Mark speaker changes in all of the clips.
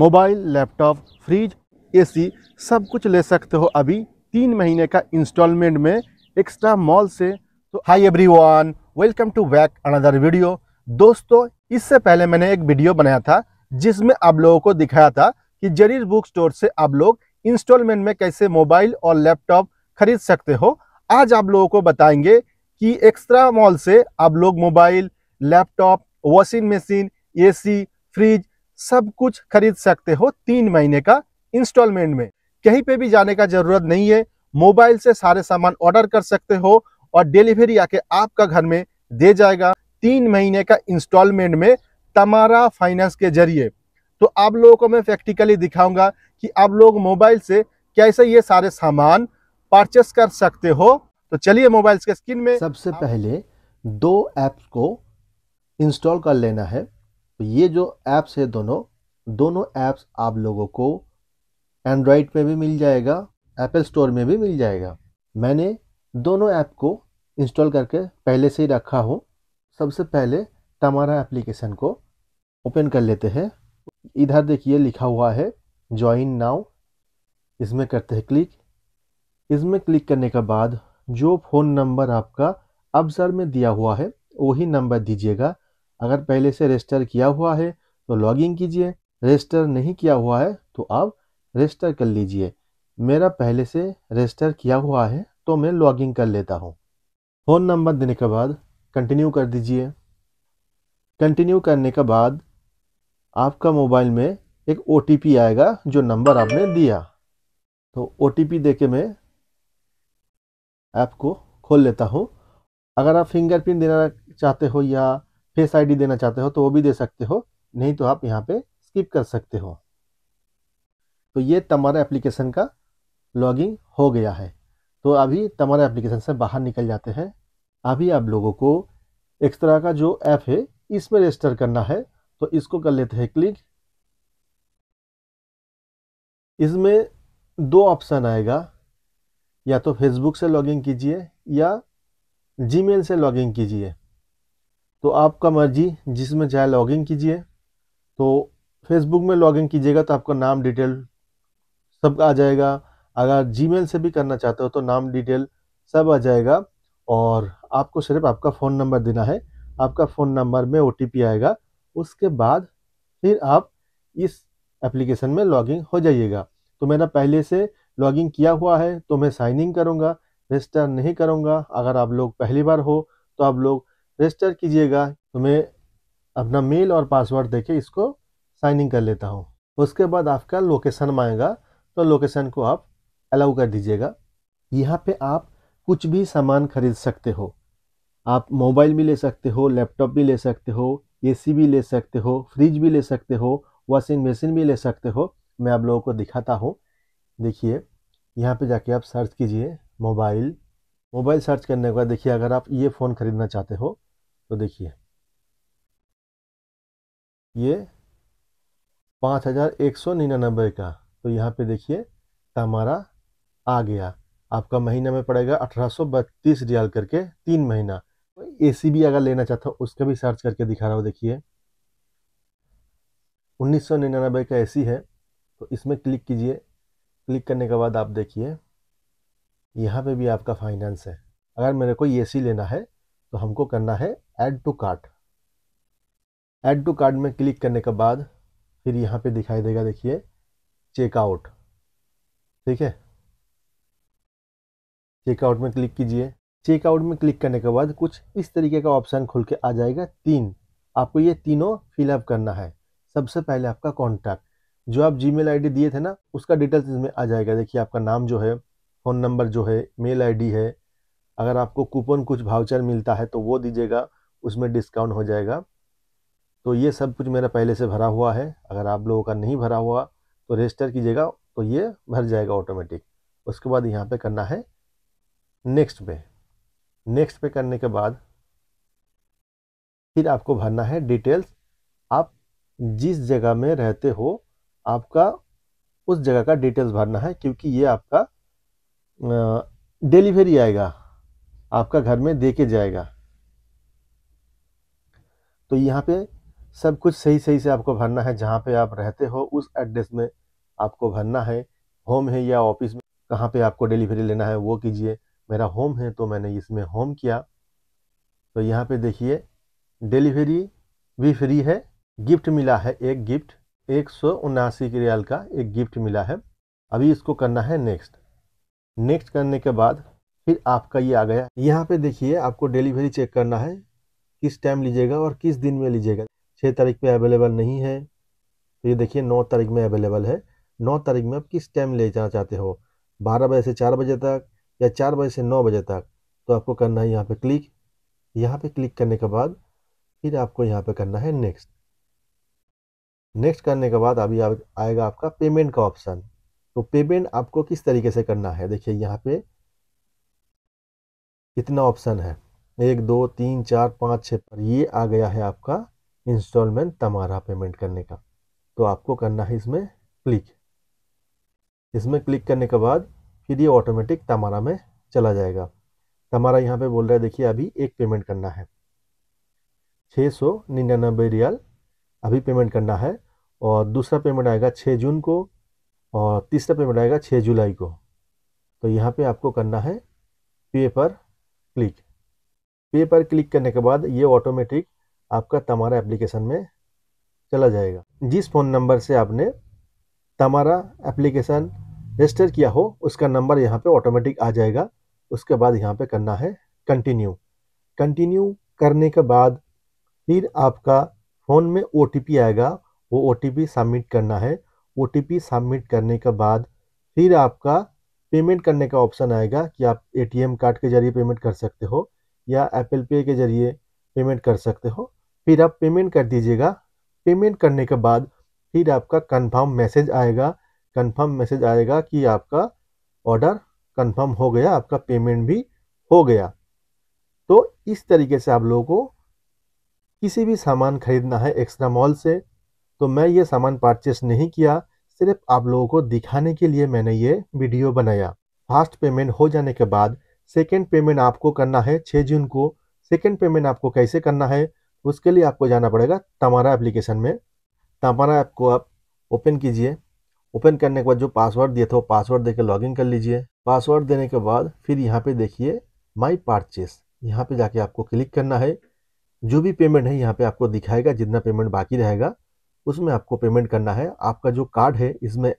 Speaker 1: mobile laptop fridge AC सब कुछ ले सकते हो अभी तीन महीने का इंस्टॉलमेंट में एक्स्ट्रा मॉल से तो hi everyone welcome to back another video दोस्तों इससे पहले मैंने एक वीडियो बनाया था जिसमें आप लोगों को दिखाया था कि जरीर बुक स्टोर से आप लोग इंस्टॉलमेंट में कैसे मोबाइल और लैपटॉप खरीद सकते हो आज आप लोगों को बताएंगे कि एक्स्ट्रा मॉल से आप लोग mobile laptop washing machine AC fridge सब कुछ खरीद सकते हो तीन महीने का इंस्टॉलमेंट में कहीं पे भी जाने का जरूरत नहीं है मोबाइल से सारे सामान ऑर्डर कर सकते हो और डिलीवरी आके आपका घर में दे जाएगा तीन महीने का इंस्टॉलमेंट में तमारा फाइनेंस के जरिए तो आप लोगों को मैं प्रैक्टिकली दिखाऊंगा कि आप लोग मोबाइल से कैसे ये सारे सामान परचेस कर सकते हो तो चलिए मोबाइल के स्क्रीन में सबसे आप... पहले दो ऐप्स को इंस्टॉल कर लेना है तो ये जो ऐप्स है दोनों दोनों ऐप्स आप लोगों को एंड्रॉयड में भी मिल जाएगा एप्पल स्टोर में भी मिल जाएगा मैंने दोनों ऐप को इंस्टॉल करके पहले से ही रखा हूँ सबसे पहले तमारा एप्लीकेशन को ओपन कर लेते हैं इधर देखिए लिखा हुआ है ज्वाइन नाउ इसमें करते हैं क्लिक इसमें क्लिक करने के बाद जो फ़ोन नंबर आपका अब्सर में दिया हुआ है वही नंबर दीजिएगा अगर पहले से रजिस्टर किया हुआ है तो लॉगिन कीजिए रजिस्टर नहीं किया हुआ है तो आप रजिस्टर कर लीजिए मेरा पहले से रजिस्टर किया हुआ है तो मैं लॉगिन कर लेता हूँ फ़ोन नंबर देने के बाद कंटिन्यू कर दीजिए कंटिन्यू करने के बाद आपका मोबाइल में एक ओ आएगा जो नंबर आपने दिया तो ओ दे के मैं ऐप को खोल लेता हूँ अगर आप फिंगरप्रिंट देना चाहते हो या फेस आईडी देना चाहते हो तो वो भी दे सकते हो नहीं तो आप यहाँ पे स्किप कर सकते हो तो ये तुम्हारा एप्लीकेशन का लॉगिंग हो गया है तो अभी तुम्हारे एप्लीकेशन से बाहर निकल जाते हैं अभी आप लोगों को एक्स्ट्रा का जो ऐप है इसमें रजिस्टर करना है तो इसको कर लेते हैं क्लिक इसमें दो ऑप्शन आएगा या तो फेसबुक से लॉगिन कीजिए या जीमेल से लॉगिन कीजिए तो आपका मर्जी जिसमें चाहे लॉगिन कीजिए तो फेसबुक में लॉगिन कीजिएगा तो आपका नाम डिटेल सब आ जाएगा अगर जीमेल से भी करना चाहते हो तो नाम डिटेल सब आ जाएगा और आपको सिर्फ आपका फ़ोन नंबर देना है आपका फ़ोन नंबर में ओ आएगा उसके बाद फिर आप इस एप्लीकेशन में लॉगिंग हो जाइएगा तो मेरा पहले से लॉगिंग किया हुआ है तो मैं साइन इन करूँगा रजिस्टर नहीं करूँगा अगर आप लोग पहली बार हो तो आप लोग रजिस्टर कीजिएगा तो मैं अपना मेल और पासवर्ड देके इसको साइन इन कर लेता हूँ उसके बाद आपका लोकेशन आएगा तो लोकेशन को आप अलाउ कर दीजिएगा यहाँ पे आप कुछ भी सामान खरीद सकते हो आप मोबाइल भी ले सकते हो लैपटॉप भी ले सकते हो एसी भी ले सकते हो फ्रिज भी ले सकते हो वॉशिंग मशीन भी ले सकते हो मैं आप लोगों को दिखाता हूँ देखिए यहाँ पे जाके आप सर्च कीजिए मोबाइल मोबाइल सर्च करने के बाद देखिए अगर आप ये फ़ोन ख़रीदना चाहते हो तो देखिए ये पाँच हज़ार एक सौ निन्यानबे का तो यहाँ पे देखिए हमारा आ गया आपका महीना में पड़ेगा अठारह सौ बत्तीस रियाल करके तीन महीना ए सी भी अगर लेना चाहता हूँ उसका भी सर्च करके दिखा रहा हूँ देखिए उन्नीस सौ निन्यानबे का ए सी है तो इसमें क्लिक कीजिए क्लिक करने के बाद आप देखिए यहाँ पे भी आपका फाइनेंस है अगर मेरे को ए सी लेना है तो हमको करना है add to cart add to cart में क्लिक करने के बाद फिर यहाँ पे दिखाई देगा देखिए चेकआउट ठीक है चेकआउट में क्लिक कीजिए चेकआउट में क्लिक करने के बाद कुछ इस तरीके का ऑप्शन खुल के आ जाएगा तीन आपको ये तीनों फिलअप करना है सबसे पहले आपका कॉन्टैक्ट जो आप जी मेल दिए थे ना उसका डिटेल्स इसमें आ जाएगा देखिए आपका नाम जो है फ़ोन नंबर जो है मेल आई है अगर आपको कूपन कुछ भाउचर मिलता है तो वो दीजिएगा उसमें डिस्काउंट हो जाएगा तो ये सब कुछ मेरा पहले से भरा हुआ है अगर आप लोगों का नहीं भरा हुआ तो रजिस्टर कीजिएगा तो ये भर जाएगा ऑटोमेटिक उसके बाद यहाँ पे करना है नेक्स्ट पे नेक्स्ट पे करने के बाद फिर आपको भरना है डिटेल्स आप जिस जगह में रहते हो आपका उस जगह का डिटेल्स भरना है क्योंकि ये आपका डिलीवरी आएगा आपका घर में दे के जाएगा तो यहाँ पे सब कुछ सही सही से आपको भरना है जहाँ पे आप रहते हो उस एड्रेस में आपको भरना है होम है या ऑफिस में कहाँ पे आपको डिलीवरी लेना है वो कीजिए मेरा होम है तो मैंने इसमें होम किया तो यहाँ पे देखिए डिलीवरी भी फ्री है गिफ्ट मिला है एक गिफ्ट एक सौ उनासी रियाल का एक गिफ्ट मिला है अभी इसको करना है नेक्स्ट नेक्स्ट करने के बाद फिर आपका ये आ गया यहाँ पे देखिए आपको डिलीवरी चेक करना है किस टाइम लीजिएगा और किस दिन में लीजिएगा छः तारीख पे अवेलेबल नहीं है तो ये देखिए नौ तारीख में अवेलेबल है नौ तारीख में आप किस टाइम ले जाना चाहते हो बारह बजे से चार बजे तक या चार बजे से नौ बजे तक तो आपको करना है यहाँ पे क्लिक यहाँ पे क्लिक करने के बाद फिर आपको यहाँ पे करना है नेक्स्ट नेक्स्ट करने के बाद अभी आएगा आपका पेमेंट का ऑप्शन तो पेमेंट आपको किस तरीके से करना है देखिए यहाँ पे कितना ऑप्शन है एक दो तीन चार पाँच छः पर ये आ गया है आपका इंस्टॉलमेंट तमारा पेमेंट करने का तो आपको करना है इसमें क्लिक इसमें क्लिक करने के बाद फिर ये ऑटोमेटिक तमारा में चला जाएगा तमारा यहाँ पे बोल रहा है देखिए अभी एक पेमेंट करना है छः सौ निन्यानबे रियाल अभी पेमेंट करना है और दूसरा पेमेंट आएगा छः जून को और तीसरा पेमेंट आएगा छः जुलाई को तो यहाँ पर आपको करना है पे पर क्लिक पे पर क्लिक करने के बाद ये ऑटोमेटिक आपका तमारा एप्लीकेशन में चला जाएगा जिस फ़ोन नंबर से आपने तमारा एप्लीकेशन रजिस्टर किया हो उसका नंबर यहाँ पे ऑटोमेटिक आ जाएगा उसके बाद यहाँ पे करना है कंटिन्यू कंटिन्यू करने के बाद फिर आपका फ़ोन में ओ आएगा वो ओ सबमिट करना है ओ सबमिट करने के बाद फिर आपका पेमेंट करने का ऑप्शन आएगा कि आप एटीएम कार्ड के ज़रिए पेमेंट कर सकते हो या एप्पल पे के ज़रिए पेमेंट कर सकते हो फिर आप पेमेंट कर दीजिएगा पेमेंट करने के बाद फिर आपका कंफर्म मैसेज आएगा कंफर्म मैसेज आएगा कि आपका ऑर्डर कंफर्म हो गया आपका पेमेंट भी हो गया तो इस तरीके से आप लोगों को किसी भी सामान खरीदना है एक्स्ट्रा मॉल से तो मैं ये सामान परचेस नहीं किया सिर्फ आप लोगों को दिखाने के लिए मैंने ये वीडियो बनाया फास्ट पेमेंट हो जाने के बाद सेकेंड पेमेंट आपको करना है छः जून को सेकेंड पेमेंट आपको कैसे करना है उसके लिए आपको जाना पड़ेगा तमारा एप्लीकेशन में तमारा ऐप को आप ओपन कीजिए ओपन करने के बाद जो पासवर्ड दिया था वो पासवर्ड देकर लॉगिन कर लीजिए पासवर्ड देने के बाद फिर यहाँ पे देखिए माई पार्चेस यहाँ पे जाके आपको क्लिक करना है जो भी पेमेंट है यहाँ पे आपको दिखाएगा जितना पेमेंट बाकी रहेगा उसमें आपको पेमेंट करना है आपका जो कार्ड है इसमें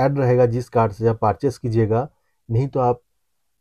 Speaker 1: ऐड रहेगा जिस कार्ड से आप पार्चेस कीजिएगा नहीं तो आप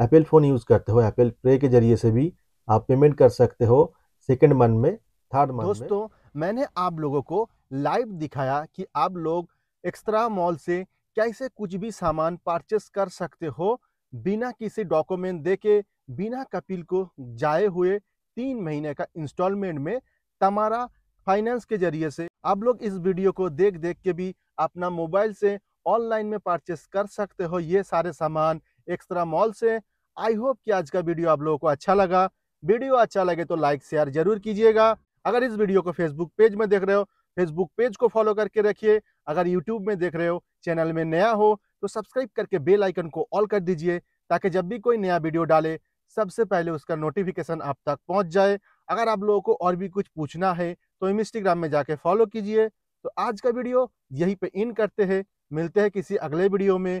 Speaker 1: एप्पल फ़ोन यूज़ करते हो एप्पल पे के ज़रिए से भी आप पेमेंट कर सकते हो सेकेंड मंथ में थर्ड मंथ दोस्तों मैंने आप लोगों को लाइव दिखाया कि आप लोग एक्स्ट्रा मॉल से कैसे कुछ भी सामान परचेस कर सकते हो बिना किसी डॉक्यूमेंट दे के बिना कपिल को जाए हुए तीन महीने का इंस्टॉलमेंट में तमारा फाइनेंस के जरिए से आप लोग इस वीडियो को देख देख के भी अपना मोबाइल से ऑनलाइन में परचेस कर सकते हो ये सारे सामान एक्स्ट्रा मॉल से आई होप कि आज का वीडियो आप लोगों को अच्छा लगा वीडियो अच्छा लगे तो लाइक शेयर जरूर कीजिएगा अगर इस वीडियो को फेसबुक पेज में देख रहे हो फेसबुक पेज को फॉलो करके रखिए अगर यूट्यूब में देख रहे हो चैनल में नया हो तो सब्सक्राइब करके बेल आइकन को ऑल कर दीजिए ताकि जब भी कोई नया वीडियो डाले सबसे पहले उसका नोटिफिकेशन आप तक पहुंच जाए अगर आप लोगों को और भी कुछ पूछना है तो इंस्टाग्राम में जाके फॉलो कीजिए तो आज का वीडियो यहीं पे इन करते हैं मिलते हैं किसी अगले वीडियो में